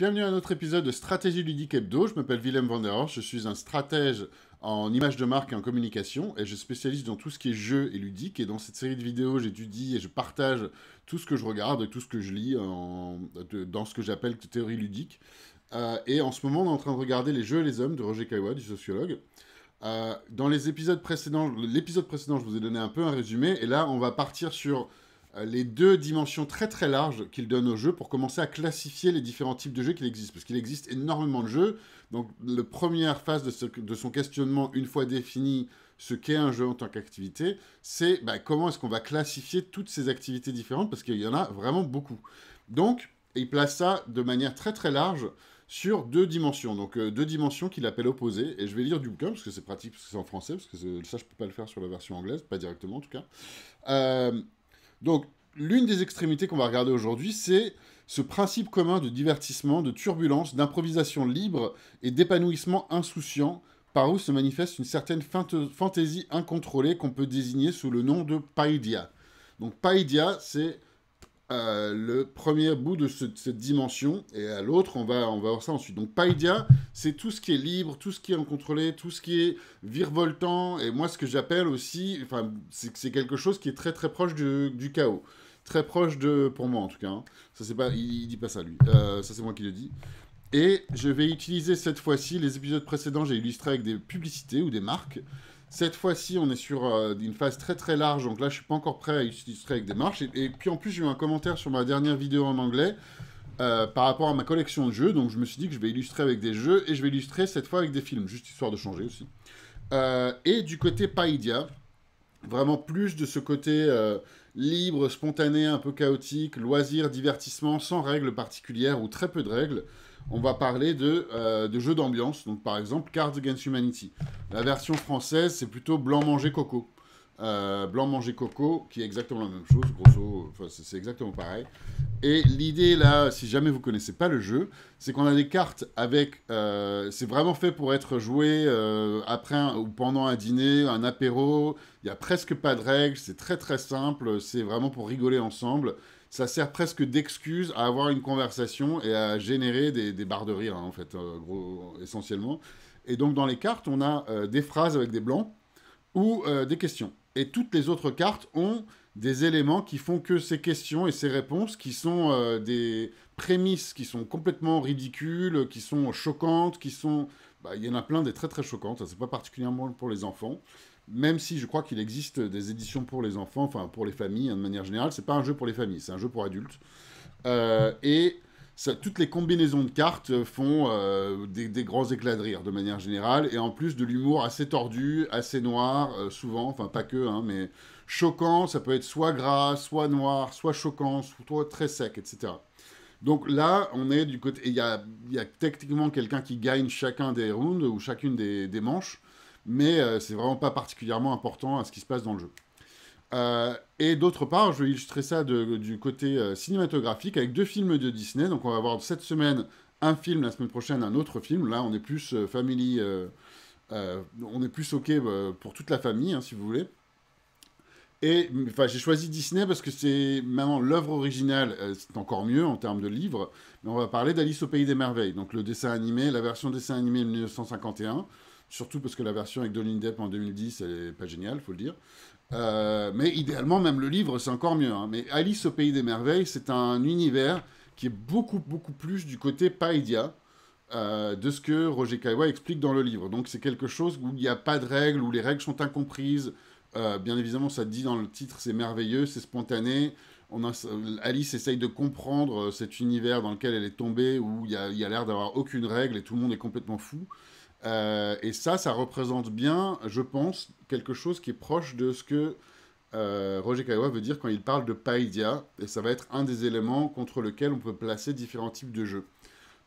Bienvenue à un autre épisode de Stratégie ludique hebdo. Je m'appelle Willem van der Horst, je suis un stratège en image de marque et en communication et je spécialise dans tout ce qui est jeu et ludique. Et dans cette série de vidéos, j'étudie et je partage tout ce que je regarde et tout ce que je lis dans ce que j'appelle théorie ludique. Euh, et en ce moment, on est en train de regarder Les jeux et les hommes de Roger Caillois, du sociologue. Euh, dans les épisodes précédents, l'épisode précédent, je vous ai donné un peu un résumé et là, on va partir sur euh, les deux dimensions très très larges qu'il donne au jeu pour commencer à classifier les différents types de jeux qu'il existe, parce qu'il existe énormément de jeux. Donc la première phase de, de son questionnement, une fois défini ce qu'est un jeu en tant qu'activité, c'est bah, comment est-ce qu'on va classifier toutes ces activités différentes, parce qu'il y en a vraiment beaucoup. Donc il place ça de manière très très large sur deux dimensions, donc euh, deux dimensions qu'il appelle opposées, et je vais lire du bouquin, parce que c'est pratique, parce que c'est en français, parce que ça je peux pas le faire sur la version anglaise, pas directement en tout cas. Euh, donc, l'une des extrémités qu'on va regarder aujourd'hui, c'est ce principe commun de divertissement, de turbulence, d'improvisation libre et d'épanouissement insouciant par où se manifeste une certaine fantaisie incontrôlée qu'on peut désigner sous le nom de païdia. Donc païdia, c'est euh, le premier bout de, cette dimension et à l'autre, on va, on va voir ça ensuite. Donc Paidia, c'est tout ce qui est libre, tout ce qui est incontrôlé, tout ce qui est virevoltant. Et moi, ce que j'appelle aussi, enfin, c'est, quelque chose qui est très très proche du, chaos. Très proche de, pour moi en tout cas. Hein. Ça, c'est pas, il, dit pas ça lui. Euh, ça, c'est moi qui le dis. Et je vais utiliser cette fois-ci les épisodes précédents, j'ai illustré avec des publicités ou des marques. Cette fois-ci, on est sur euh, une phase très très large, donc là, je suis pas encore prêt à illustrer avec des marches. Et, puis en plus, j'ai eu un commentaire sur ma dernière vidéo en anglais euh, par rapport à ma collection de jeux, donc je me suis dit que je vais illustrer avec des jeux et je vais illustrer cette fois avec des films, juste histoire de changer aussi. Euh, et du côté Païdia, vraiment plus de ce côté libre, spontané, un peu chaotique, loisir, divertissement, sans règles particulières ou très peu de règles on va parler euh, de, jeux d'ambiance. Donc, par exemple, Cards Against Humanity. La version française, c'est plutôt Blanc Manger Coco. Euh, Blanc Manger Coco, qui est exactement la même chose, grosso, c'est exactement pareil. Et l'idée là, si jamais vous ne connaissez pas le jeu, c'est qu'on a des cartes avec, euh, c'est vraiment fait pour être joué après ou pendant un dîner, un apéro. Il n'y a presque pas de règles, c'est très très simple, c'est vraiment pour rigoler ensemble ça sert presque d'excuse à avoir une conversation et à générer des, barres de rire, hein, en fait, euh, essentiellement. Et donc, dans les cartes, on a euh, des phrases avec des blancs ou euh, des questions. Et toutes les autres cartes ont des éléments qui font que ces questions et ces réponses, qui sont des prémices, qui sont complètement ridicules, qui sont choquantes, qui sont bah, il y en a plein des très très choquantes. C'est pas particulièrement pour les enfants, même si je crois qu'il existe des éditions pour les enfants, enfin pour les familles hein, de manière générale. C'est pas un jeu pour les familles, c'est un jeu pour adultes. Euh, et ça, toutes les combinaisons de cartes font euh, des, grands éclats de rire de manière générale, et en plus de l'humour assez tordu, assez noir, euh, souvent, enfin pas que, hein, mais choquant. Ça peut être soit gras, soit noir, soit choquant, soit très sec, etc. Donc là, on est du côté. Il y a, techniquement quelqu'un qui gagne chacun des rounds ou chacune des, manches, mais euh, c'est vraiment pas particulièrement important à ce qui se passe dans le jeu. Euh, et d'autre part, je vais illustrer ça du côté euh, cinématographique avec deux films de Disney. Donc on va avoir cette semaine un film, la semaine prochaine un autre film. Là, on est plus family. on est plus OK pour toute la famille, hein, si vous voulez. Et enfin, j'ai choisi Disney parce que c'est maintenant l'œuvre originale, euh, c'est encore mieux en termes de livre, mais on va parler d'Alice au Pays des Merveilles, donc le dessin animé, la version dessin animé de 1951, surtout parce que la version avec Dolindep Depp en 2010, elle n'est pas géniale, faut le dire. Euh, mais idéalement, même le livre, c'est encore mieux. Hein. Mais Alice au Pays des Merveilles, c'est un univers qui est beaucoup, beaucoup plus du côté païdia euh, de ce que Roger Caillois explique dans le livre. Donc c'est quelque chose où il n'y a pas de règles, où les règles sont incomprises, euh, bien évidemment, ça dit dans le titre, c'est merveilleux, c'est spontané. Alice essaye de comprendre euh, cet univers dans lequel elle est tombée, où il y a, l'air d'avoir aucune règle et tout le monde est complètement fou. Euh, et ça, ça représente bien, je pense, quelque chose qui est proche de ce que Roger Caillois veut dire quand il parle de païdia. Et ça va être un des éléments contre lequel on peut placer différents types de jeux.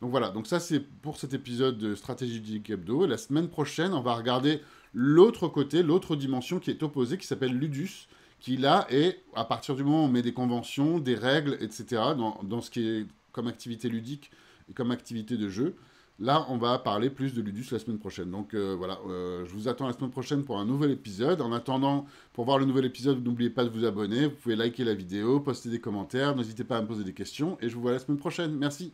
Donc voilà, donc ça c'est pour cet épisode de Stratégie Geek Hebdo. La semaine prochaine, on va regarder l'autre côté, l'autre dimension qui est opposée, qui s'appelle Ludus, qui là est, à partir du moment où on met des conventions, des règles, etc., dans, ce qui est comme activité ludique et comme activité de jeu, Là, on va parler plus de Ludus la semaine prochaine. Donc euh, voilà, euh, je vous attends la semaine prochaine pour un nouvel épisode. En attendant, pour voir le nouvel épisode, n'oubliez pas de vous abonner. Vous pouvez liker la vidéo, poster des commentaires. N'hésitez pas à me poser des questions. Et je vous vois la semaine prochaine. Merci.